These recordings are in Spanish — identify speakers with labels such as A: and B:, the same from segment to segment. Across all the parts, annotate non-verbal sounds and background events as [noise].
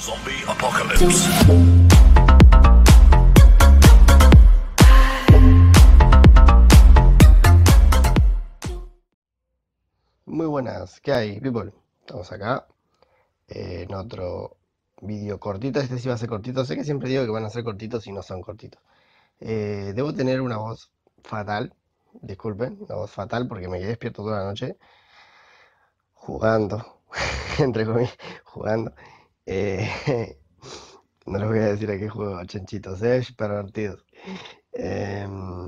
A: Zombie Apocalypse. Muy buenas, ¿qué hay, people? Estamos acá eh, en otro vídeo cortito. Este sí va a ser cortito. Sé que siempre digo que van a ser cortitos y no son cortitos. Eh, debo tener una voz fatal. Disculpen, una voz fatal porque me quedé despierto toda la noche jugando, [laughs] entre comillas, jugando. Eh, [laughs] no les voy a decir a qué juego, chanchitos, es em,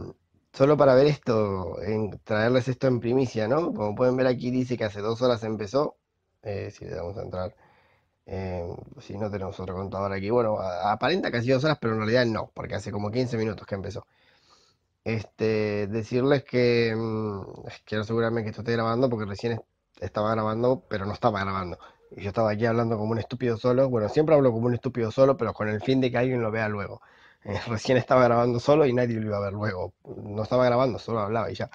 A: para solo para ver esto, traerles esto en primicia, ¿no? Como pueden ver aquí dice que hace dos horas empezó, eh, si le damos a entrar, em, si no tenemos otro contador aquí, bueno, aparenta que hace dos horas, pero en realidad no, porque hace como 15 minutos que empezó. Este, decirles que em, quiero asegurarme que esto esté grabando porque recién estaba grabando, pero no estaba grabando y yo estaba aquí hablando como un estúpido solo. Bueno, siempre hablo como un estúpido solo, pero con el fin de que alguien lo vea luego. [laughs] Eh, recién estaba grabando solo y nadie lo iba a ver luego. No estaba grabando, solo hablaba y ya.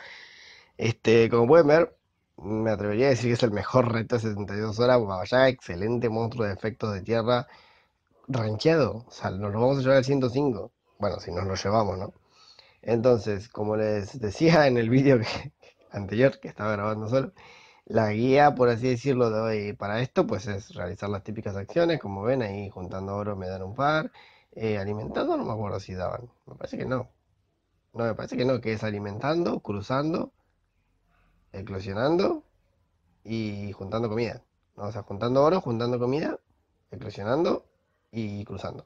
A: Este, como pueden ver, me atrevería a decir que es el mejor reto de 72 horas. Vaya, excelente monstruo de efectos de tierra. Ranqueado. O sea, nos lo vamos a llevar al 105. Bueno, si nos lo llevamos, ¿no? Entonces, como les decía en el [laughs] vídeo anterior, que estaba grabando solo, la guía, por así decirlo, de hoy para esto, pues es realizar las típicas acciones, como ven ahí, juntando oro me dan un par, eh, alimentando, no me acuerdo si daban, me parece que no. No, me parece que no, que es alimentando, cruzando, eclosionando y juntando comida. ¿no? O sea, juntando oro, juntando comida, eclosionando y cruzando.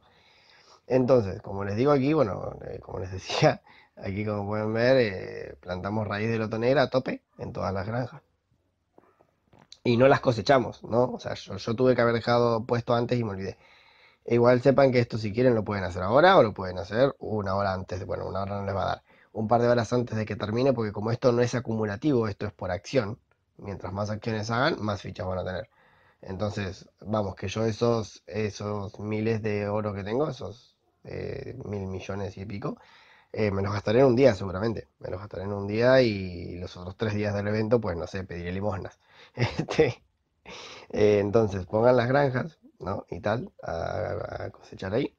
A: Entonces, como les digo aquí, bueno, eh, como les [laughs] decía, aquí como pueden ver, eh, plantamos raíz de negra a tope en todas las granjas y no las cosechamos, ¿no? O sea, yo, tuve que haber dejado puesto antes y me olvidé. E igual sepan que esto si quieren lo pueden hacer ahora o lo pueden hacer una hora antes, bueno, una hora no les va a dar, un par de horas antes de que termine, porque como esto no es acumulativo, esto es por acción, mientras más acciones hagan, más fichas van a tener. Entonces, vamos, que yo esos, esos miles de oro que tengo, esos eh, mil millones y pico, eh, me los gastaré en un día seguramente, me los gastaré en un día y los otros tres días del evento, pues no sé, pediré limosnas. [laughs] Este, eh, entonces, pongan las granjas, ¿no? Y tal, a, cosechar ahí,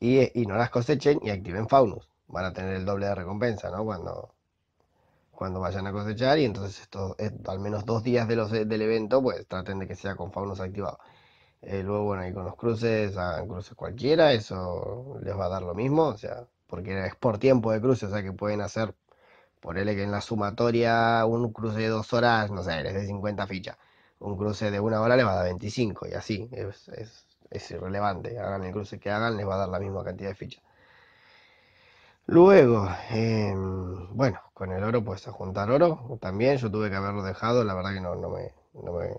A: y, no las cosechen y activen faunus, van a tener el doble de recompensa, ¿no? Cuando, cuando vayan a cosechar y entonces esto esto, al menos dos días de los, del evento, pues traten de que sea con faunus activado. Eh, luego, bueno, ahí con los cruces, hagan cruces cualquiera, eso les va a dar lo mismo, o sea, porque es por tiempo de cruce, o sea que pueden hacer, ponele que en la sumatoria un cruce de dos horas, no sé, les dé 50 fichas, un cruce de una hora les va a dar 25 y así, es, irrelevante, hagan el cruce que hagan, les va a dar la misma cantidad de fichas. Luego, em, bueno, con el oro pues a juntar oro, también yo tuve que haberlo dejado, la verdad que no, no me, no me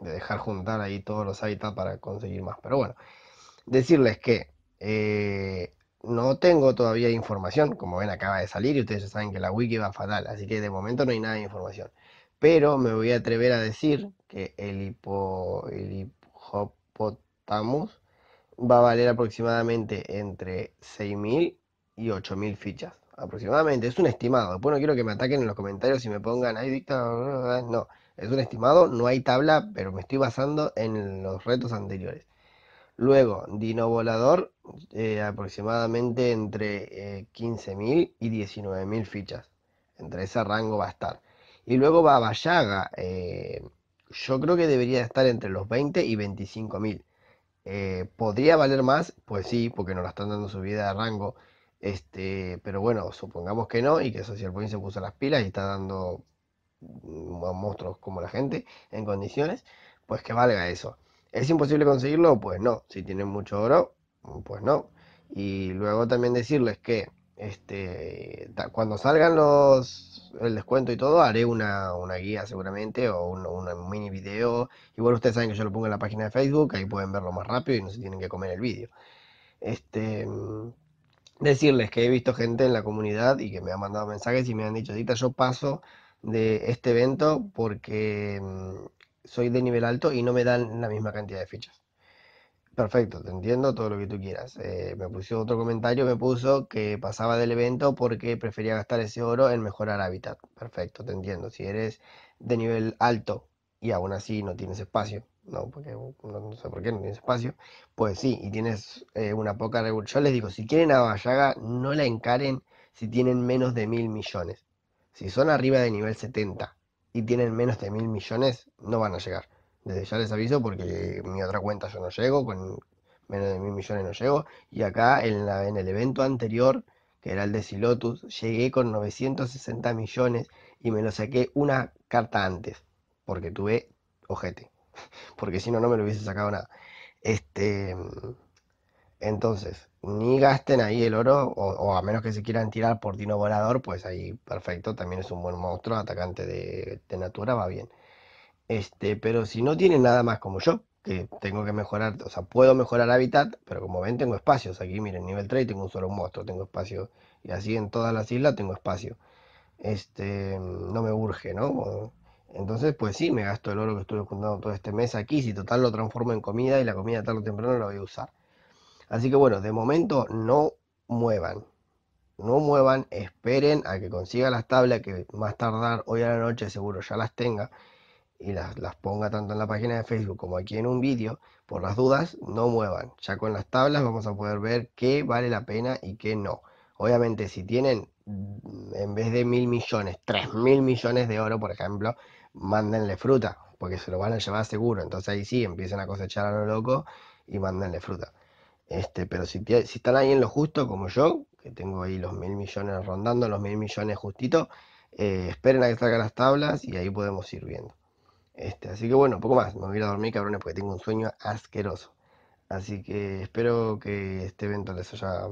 A: de dejar juntar ahí todos los hábitats para conseguir más, pero bueno, decirles que eh, no tengo todavía información. Como ven, acaba de salir y ustedes ya saben que la wiki va fatal, así que de momento no hay nada de información. Pero me voy a atrever a decir que el, hipo, va a valer aproximadamente entre 6.000 y 8.000 fichas. Aproximadamente, es un estimado. Después no quiero que me ataquen en los comentarios y me pongan, ay, dictador, no. Es un estimado, no hay tabla, pero me estoy basando en los retos anteriores. Luego, Dino Volador, eh, aproximadamente entre 15.000 eh, y 19.000 fichas. Entre ese rango va a estar. Y luego va Bayaga. Eh, yo creo que debería estar entre los 20 y 25.000. ¿Podría valer más? Pues sí, porque nos la están dando subida de rango. Este, pero bueno, supongamos que no y que Social Point se puso las pilas y está dando mm, monstruos como la gente en condiciones, pues que valga eso. ¿Es imposible conseguirlo? Pues no. Si tienen mucho oro, pues no. Y luego también decirles que este, cuando salgan los el descuento y todo, haré una, guía seguramente o un, mini video. Igual ustedes saben que yo lo pongo en la página de Facebook, ahí pueden verlo más rápido y no se tienen que comer el vídeo. Este, decirles que he visto gente en la comunidad y que me han mandado mensajes y me han dicho, Dita, yo paso de este evento porque mm, soy de nivel alto y no me dan la misma cantidad de fichas. Perfecto, te entiendo todo lo que tú quieras. Eh, me puso otro comentario, me puso que pasaba del evento porque prefería gastar ese oro en mejorar hábitat. Perfecto, te entiendo. Si eres de nivel alto y aún así no tienes espacio, no, porque no, sé por qué no tienes espacio, pues sí, y tienes eh, una poca Yo les digo, si quieren a Vallaga, no la encaren si tienen menos de mil millones. Si son arriba de nivel 70, tienen menos de mil millones, no van a llegar. Desde ya les aviso porque mi otra cuenta yo no llego, con menos de mil millones no llego. Y acá en, la, en el evento anterior, que era el de Silotus, llegué con 960 millones y me lo saqué una carta antes, porque tuve ojete. [laughs] Porque si no, no me lo hubiese sacado nada. Este. Entonces, ni gasten ahí el oro, o, a menos que se quieran tirar por Dino Volador, pues ahí perfecto, también es un buen monstruo, atacante de, Natura, va bien. Este, pero si no tienen nada más como yo, que tengo que mejorar, o sea, puedo mejorar hábitat, pero como ven tengo espacios aquí, miren, nivel 3 tengo un solo monstruo, tengo espacio, y así en todas las islas tengo espacio. Este, no me urge, ¿no? Entonces, pues sí, me gasto el oro que estuve juntando todo este mes aquí, si total lo transformo en comida y la comida tarde o temprano la voy a usar. Así que bueno, de momento no muevan. No muevan, esperen a que consiga las tablas que más tardar hoy a la noche seguro ya las tenga y las, las ponga tanto en la página de Facebook como aquí en un vídeo. Por las dudas, no muevan. Ya con las tablas vamos a poder ver qué vale la pena y qué no. Obviamente si tienen mm, en vez de mil millones, tres mil millones de oro, por ejemplo, mándenle fruta, porque se lo van a llevar seguro. Entonces ahí sí, empiecen a cosechar a lo loco y mándenle fruta. Este, pero si, si están ahí en lo justo, como yo, que tengo ahí los mil millones rondando, los mil millones justito, eh, esperen a que salgan las tablas y ahí podemos ir viendo. Este, así que bueno, poco más. Me voy a a dormir, cabrones, porque tengo un sueño asqueroso. Así que espero que este evento les haya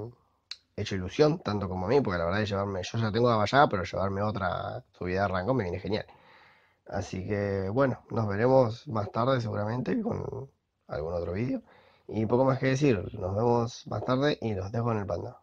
A: hecho ilusión, tanto como a mí, porque la verdad es llevarme, yo ya tengo la vallada, pero llevarme otra subida de rango me viene genial. Así que bueno, nos veremos más tarde seguramente con algún otro vídeo. Y poco más que decir, nos vemos más tarde y los dejo en el panda.